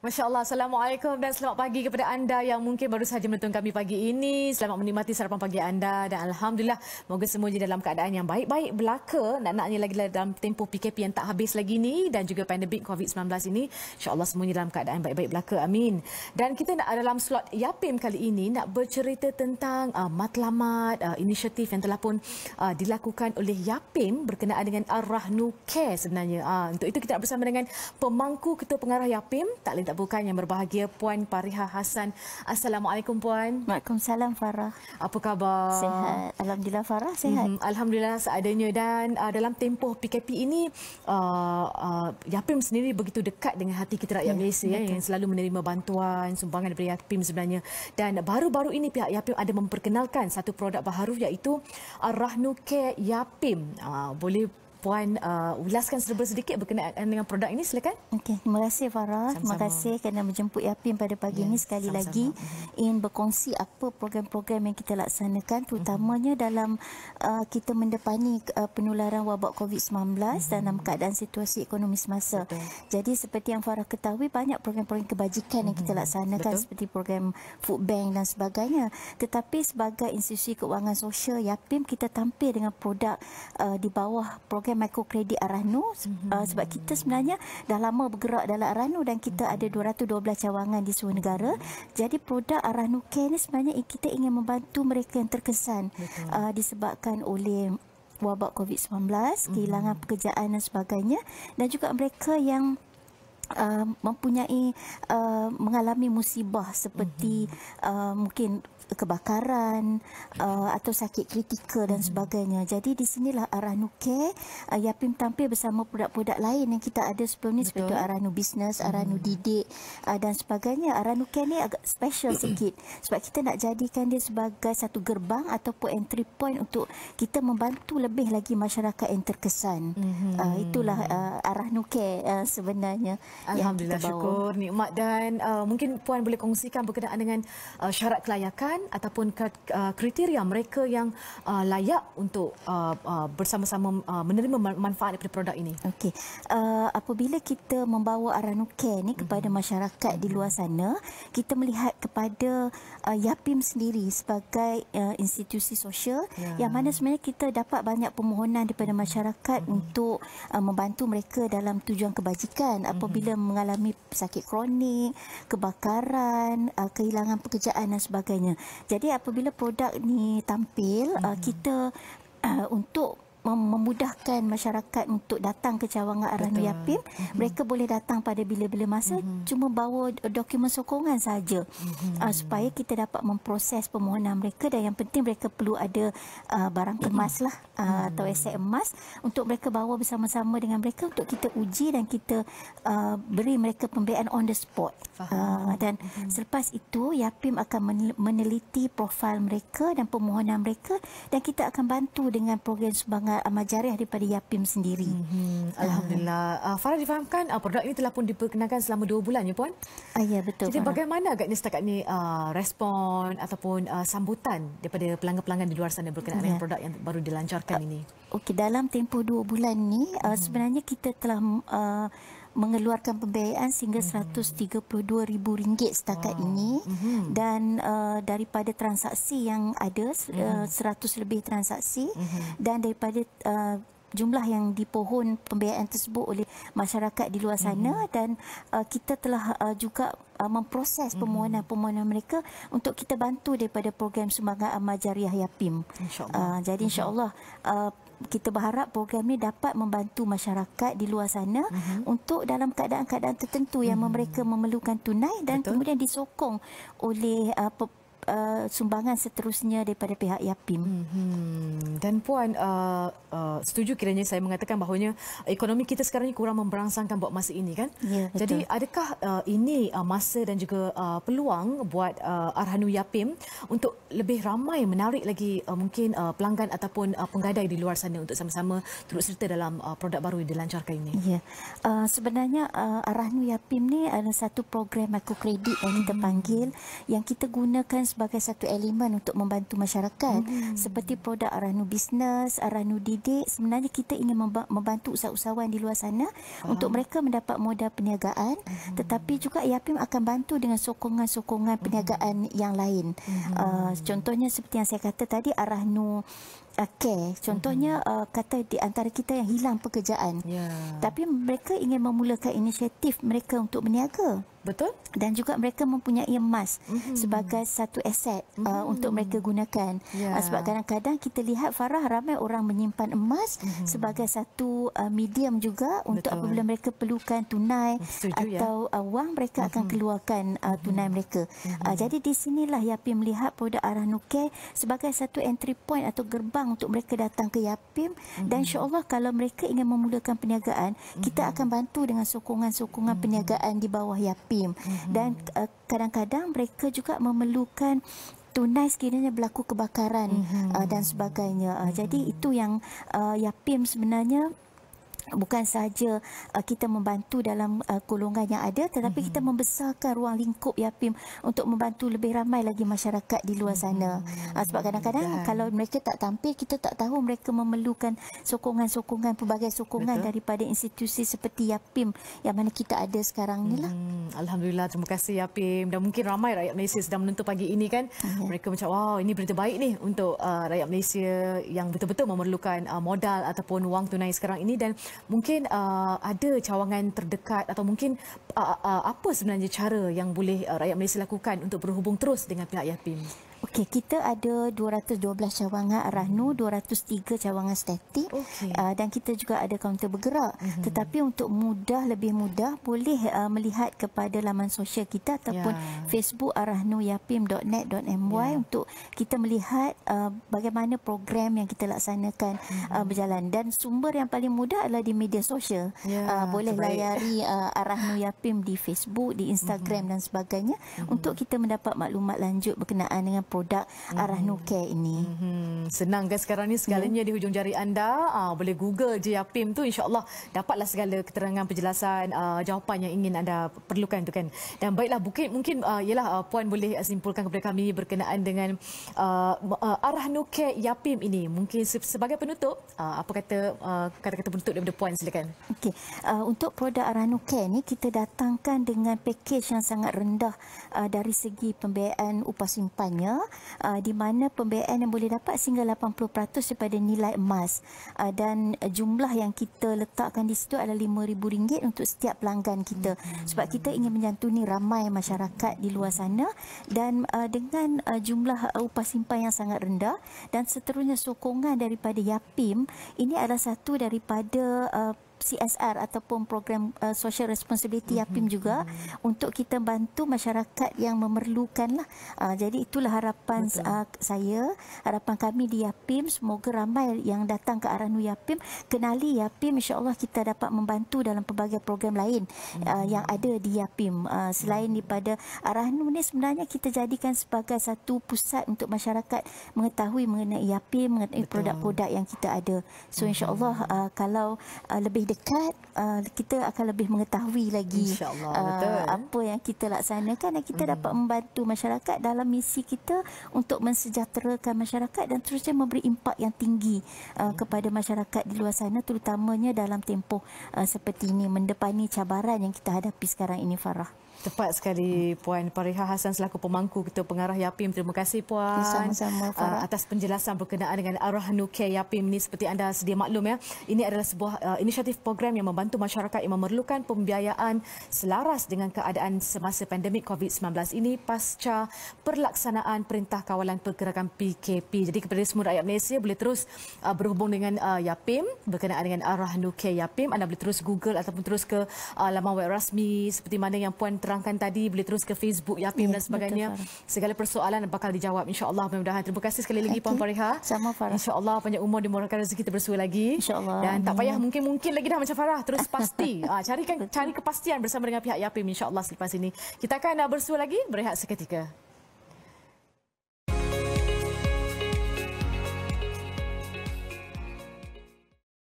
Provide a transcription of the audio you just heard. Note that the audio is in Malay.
Masya Allah. Assalamualaikum dan selamat pagi kepada anda yang mungkin baru sahaja menonton kami pagi ini. Selamat menikmati sarapan pagi anda dan Alhamdulillah. Moga semuanya dalam keadaan yang baik-baik belaka. Nak-naknya lagi dalam tempoh PKP yang tak habis lagi ini dan juga pandemik COVID-19 ini. Insya Allah semuanya dalam keadaan baik-baik belaka. Amin. Dan kita nak dalam slot YAPIM kali ini nak bercerita tentang uh, matlamat, uh, inisiatif yang telah pun uh, dilakukan oleh YAPIM berkenaan dengan Ar-Rahnu Care sebenarnya. Uh, untuk itu kita nak bersama dengan pemangku ketua pengarah YAPIM. Tak lain tak bukan yang berbahagia Puan Pariha Hasan. Assalamualaikum Puan. Waalaikumsalam Farah. Apa khabar? Sehat. Alhamdulillah Farah sehat. hmm Alhamdulillah seadanya dan uh, dalam tempoh PKP ini uh, uh, YAPIM sendiri begitu dekat dengan hati kita rakyat yeah, Malaysia ya, betul. yang selalu menerima bantuan, sumbangan dari YAPIM sebenarnya. Dan baru-baru ini pihak YAPIM ada memperkenalkan satu produk baharu iaitu Rahnu Care YAPIM. Uh, boleh Puan uh, ulaskan serba sedikit berkenaan dengan produk ini silakan. Okay, terima kasih Farah. Sama-sama. Terima kasih kerana menjemput Yapin pada pagi ya, ini sekali sama-sama. lagi in berkongsi apa program-program yang kita laksanakan terutamanya mm-hmm. dalam uh, kita mendepani uh, penularan wabak COVID-19 mm-hmm. dalam keadaan situasi ekonomi semasa. Betul. Jadi seperti yang Farah ketahui banyak program-program kebajikan mm-hmm. yang kita mhm. laksanakan Betul. seperti program food bank dan sebagainya. Tetapi sebagai institusi keuangan sosial Yapin kita tampil dengan produk uh, di bawah program menggunakan mikrokredit Arahnu mm-hmm. Uh, sebab kita sebenarnya dah lama bergerak dalam Arahnu dan kita mm-hmm. ada 212 cawangan di seluruh negara. Jadi produk Arahnu Care ni sebenarnya kita ingin membantu mereka yang terkesan uh, disebabkan oleh wabak COVID-19, mhm. kehilangan mm-hmm. pekerjaan dan sebagainya dan juga mereka yang Uh, mempunyai uh, mengalami musibah seperti mm-hmm. uh, mungkin kebakaran uh, atau sakit kritikal dan mm-hmm. sebagainya. Jadi di sinilah Aranu Care uh, Yapim tampil bersama produk-produk lain yang kita ada sebelum ni seperti Aranu Business, mhm. Aranu mm Didik uh, dan sebagainya. Aranu Care ni agak special sikit sebab kita nak jadikan dia sebagai satu gerbang ataupun entry point untuk kita membantu lebih lagi masyarakat yang terkesan. Mm-hmm. Uh, itulah uh, Aranu Care uh, sebenarnya. Alhamdulillah yang syukur nikmat dan uh, mungkin puan boleh kongsikan berkenaan dengan uh, syarat kelayakan ataupun uh, kriteria mereka yang uh, layak untuk uh, uh, bersama-sama uh, menerima manfaat daripada produk ini. Okey. Uh, apabila kita membawa Aranu Care ni kepada mm-hmm. masyarakat di luar mm-hmm. sana, kita melihat kepada uh, YAPIM sendiri sebagai uh, institusi sosial yeah. yang mana sebenarnya kita dapat banyak permohonan daripada mm-hmm. masyarakat mm-hmm. untuk uh, membantu mereka dalam tujuan kebajikan mm-hmm. apabila mm-hmm bila mengalami sakit kronik, kebakaran, uh, kehilangan pekerjaan dan sebagainya. Jadi apabila produk ni tampil, uh, kita uh, untuk memudahkan masyarakat untuk datang ke cawangan Rahmi Yapim mm -hmm. mereka boleh datang pada bila-bila masa mm -hmm. cuma bawa dokumen sokongan saja mm -hmm. uh, supaya kita dapat memproses permohonan mereka dan yang penting mereka perlu ada uh, barang kemas lah mm -hmm. atau aset emas untuk mereka bawa bersama-sama dengan mereka untuk kita uji dan kita uh, beri mereka pembiayaan on the spot uh, dan mm -hmm. selepas itu Yapim akan meneliti profil mereka dan permohonan mereka dan kita akan bantu dengan program sumbangan uh, amal jariah daripada Yapim sendiri. Mm-hmm. Alhamdulillah. Uh, Farah difahamkan uh, produk ini telah pun diperkenalkan selama dua bulan ya Puan? Uh, ya betul. Jadi Farah. bagaimana agaknya setakat ini uh, respon ataupun uh, sambutan daripada pelanggan-pelanggan di luar sana berkenaan dengan ya. produk yang baru dilancarkan uh, ini? Okey dalam tempoh dua bulan ini uh, hmm. sebenarnya kita telah uh, mengeluarkan pembiayaan sehingga RM132,000 mm-hmm. setakat wow. ini mm-hmm. dan uh, daripada transaksi yang ada mm uh, 100 lebih transaksi mm-hmm. dan daripada uh, jumlah yang dipohon pembiayaan tersebut oleh masyarakat di luar sana mm-hmm. dan uh, kita telah uh, juga uh, memproses hmm. permohonan-permohonan mm-hmm. mereka untuk kita bantu daripada program semangat amal jariah YAPIM. Insya uh, jadi hmm. Insyaallah uh, kita berharap program ini dapat membantu masyarakat di luar sana uh-huh. untuk dalam keadaan-keadaan tertentu yang uh-huh. mereka memerlukan tunai dan Betul. kemudian disokong oleh uh, uh, sumbangan seterusnya daripada pihak YAPIM. Hmm, dan Puan, uh, uh, setuju kiranya saya mengatakan bahawanya ekonomi kita sekarang ini kurang memberangsangkan buat masa ini kan? Ya, betul. Jadi adakah uh, ini uh, masa dan juga uh, peluang buat uh, Arhanu YAPIM untuk lebih ramai menarik lagi uh, mungkin uh, pelanggan ataupun uh, penggadai di luar sana untuk sama-sama turut serta dalam uh, produk baru yang dilancarkan ini? Ya, uh, sebenarnya uh, Arhanu YAPIM ni adalah satu program mikrokredit yang kita hmm. panggil yang kita gunakan sebagai satu elemen untuk membantu masyarakat mm-hmm. seperti produk Aranu Bisnes, Aranu Didik sebenarnya kita ingin membantu usahawan di luar sana Faham. untuk mereka mendapat modal perniagaan mm-hmm. tetapi juga IAPIM akan bantu dengan sokongan-sokongan perniagaan mm-hmm. yang lain. Mm-hmm. Uh, contohnya seperti yang saya kata tadi Aranu uh, Contohnya mm-hmm. uh, kata di antara kita yang hilang pekerjaan. Yeah. Tapi mereka ingin memulakan inisiatif mereka untuk berniaga. Betul? Dan juga mereka mempunyai emas mm-hmm. sebagai satu aset mm-hmm. uh, mhm. untuk mereka gunakan. Yeah. Uh, sebab kadang-kadang kita lihat Farah ramai orang menyimpan emas mm-hmm. sebagai satu uh, medium juga Betul. untuk apabila mereka perlukan tunai Setuju, ya. atau ya? uh, wang mereka mm-hmm. akan mhm. keluarkan uh, mhm. tunai mm-hmm. mereka. mm-hmm. Jadi di sinilah Yapi melihat produk Arah Nuke sebagai satu entry point atau gerbang peluang untuk mereka datang ke Yapim mm-hmm. dan mhm. insyaallah kalau mereka ingin memulakan perniagaan mm-hmm. kita mhm. akan bantu dengan sokongan-sokongan mm-hmm. perniagaan di bawah Yapim mm-hmm. dan uh, kadang-kadang mereka juga memerlukan tunai sekiranya berlaku kebakaran mm-hmm. uh, dan sebagainya uh, mm-hmm. jadi mhm. itu yang uh, Yapim sebenarnya bukan saja uh, kita membantu dalam uh, golongan yang ada tetapi mm-hmm. kita membesarkan ruang lingkup YAPIM untuk membantu lebih ramai lagi masyarakat di luar sana mm-hmm. uh, sebab kadang-kadang yeah. kalau mereka tak tampil kita tak tahu mereka memerlukan sokongan-sokongan pelbagai sokongan Betul. daripada institusi seperti YAPIM yang mana kita ada sekarang ni lah mm Alhamdulillah terima kasih YAPIM dan mungkin ramai rakyat Malaysia sedang menonton pagi ini kan yeah. mereka macam wow ini berita baik ni untuk uh, rakyat Malaysia yang betul-betul memerlukan uh, modal ataupun wang tunai sekarang ini dan mungkin uh, ada cawangan terdekat atau mungkin uh, uh, apa sebenarnya cara yang boleh uh, rakyat Malaysia lakukan untuk berhubung terus dengan pihak YAPIM? Okey, kita ada 212 cawangan Arahnu, 203 cawangan statik okay. uh, ah, dan kita juga ada kaunter bergerak. Mm-hmm. Tetapi untuk mudah, lebih mudah, boleh uh, melihat kepada laman sosial kita ataupun yeah. Facebook arahnuyapim.net.my yeah. untuk kita melihat uh, bagaimana program yang kita laksanakan mm-hmm. uh, berjalan. Dan sumber yang paling mudah adalah di media sosial. Yeah, ya, uh, boleh terbaik. layari uh, Yapim di Facebook, di Instagram mm-hmm. dan sebagainya mm-hmm. untuk kita mendapat maklumat lanjut berkenaan dengan program produk hmm. Arah Nuker ini. Hmm. Senang kan sekarang ni segalanya yeah. di hujung jari anda. Uh, boleh Google je Yapim tu insyaAllah dapatlah segala keterangan penjelasan uh, jawapan yang ingin anda perlukan tu kan. Dan baiklah bukit mungkin uh, ah, ialah uh, puan boleh simpulkan kepada kami berkenaan dengan uh, uh, Arah Nuker Yapim ini. Mungkin se sebagai penutup uh, apa kata kata-kata penutup daripada puan silakan. Okey. Uh, untuk produk Arah Nuker ni kita datangkan dengan pakej yang sangat rendah uh, dari segi pembiayaan upah simpannya uh, di mana pembiayaan yang boleh dapat sehingga 80% daripada nilai emas uh, dan jumlah yang kita letakkan di situ adalah RM5,000 untuk setiap pelanggan kita sebab kita ingin menyantuni ramai masyarakat di luar sana dan uh, dengan uh, jumlah uh, upah simpan yang sangat rendah dan seterusnya sokongan daripada YAPIM ini adalah satu daripada uh, CSR ataupun program uh, social responsibility mm-hmm. APIM juga mm-hmm. untuk kita bantu masyarakat yang memerlukan lah. Uh, jadi itulah harapan uh, saya, harapan kami di YAPIM. Semoga ramai yang datang ke Aranu YAPIM kenali YAPIM. InsyaAllah kita dapat membantu dalam pelbagai program lain mm-hmm. uh, mhm. yang ada di YAPIM. Uh, selain daripada Aranu ni sebenarnya kita jadikan sebagai satu pusat untuk masyarakat mengetahui mengenai YAPIM, mengenai produk-produk yang kita ada. So mhm. insyaAllah uh, kalau uh, lebih dekat uh, kita akan lebih mengetahui lagi insyaallah uh, apa yang kita laksanakan dan kita hmm. dapat membantu masyarakat dalam misi kita untuk mensejahterakan masyarakat dan terusnya memberi impak yang tinggi uh, hmm. kepada masyarakat di luar sana terutamanya dalam tempoh uh, seperti ini mendepani cabaran yang kita hadapi sekarang ini Farah. Tepat sekali Puan Pariha Hasan selaku pemangku Ketua Pengarah YAPIM. Terima kasih Puan. Ya, sama-sama Farah. Ah, atas penjelasan berkenaan dengan arah nuke YAPIM ini seperti anda sedia maklum ya. Ini adalah sebuah uh, inisiatif program yang membantu masyarakat yang memerlukan pembiayaan selaras dengan keadaan semasa pandemik COVID-19 ini pasca perlaksanaan Perintah Kawalan Pergerakan PKP. Jadi kepada semua rakyat Malaysia boleh terus uh, berhubung dengan uh, YAPIM berkenaan dengan arah nuke YAPIM. Anda boleh terus Google ataupun terus ke uh, laman web rasmi seperti mana yang Puan terangkan tadi boleh terus ke Facebook Yapim yeah, dan sebagainya. Betul, Segala persoalan bakal dijawab insya-Allah mudah-mudahan. Terima kasih sekali lagi okay. Puan Fariha. Sama Farah. Insya-Allah panjang umur dimurahkan rezeki kita bersua lagi. insya Dan tak payah mungkin-mungkin lagi dah macam Farah terus pasti. ah carikan cari kepastian bersama dengan pihak Yapim insya-Allah selepas ini. Kita akan ah, bersua lagi berehat seketika.